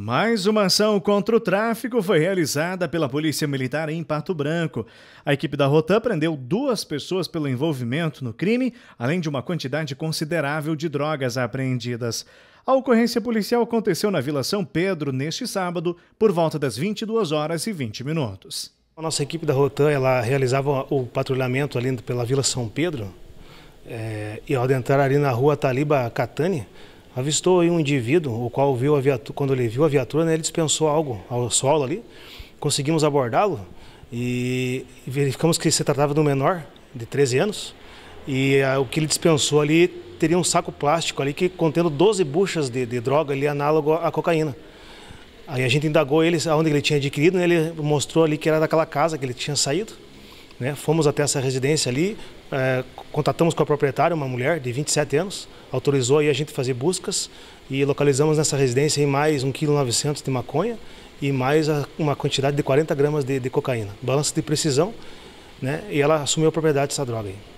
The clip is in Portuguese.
Mais uma ação contra o tráfico foi realizada pela Polícia Militar em Pato Branco. A equipe da Rotan prendeu duas pessoas pelo envolvimento no crime, além de uma quantidade considerável de drogas apreendidas. A ocorrência policial aconteceu na Vila São Pedro neste sábado, por volta das 22 horas e 20 minutos. A nossa equipe da Rotan ela realizava o patrulhamento ali pela Vila São Pedro é, e ao entrar ali na rua Taliba Catani, avistou aí um indivíduo, o qual viu a viatura, quando ele viu a viatura, né, ele dispensou algo ao solo ali. Conseguimos abordá-lo e verificamos que se tratava de um menor de 13 anos. E a, o que ele dispensou ali teria um saco plástico ali que contendo 12 buchas de, de droga ali análogo à cocaína. Aí a gente indagou ele aonde ele tinha adquirido, né, ele mostrou ali que era daquela casa que ele tinha saído. Né? Fomos até essa residência ali, é, contatamos com a proprietária, uma mulher de 27 anos, autorizou aí a gente fazer buscas e localizamos nessa residência mais 1,9 kg de maconha e mais a, uma quantidade de 40 gramas de, de cocaína. Balanço de precisão, né? E ela assumiu a propriedade dessa droga aí.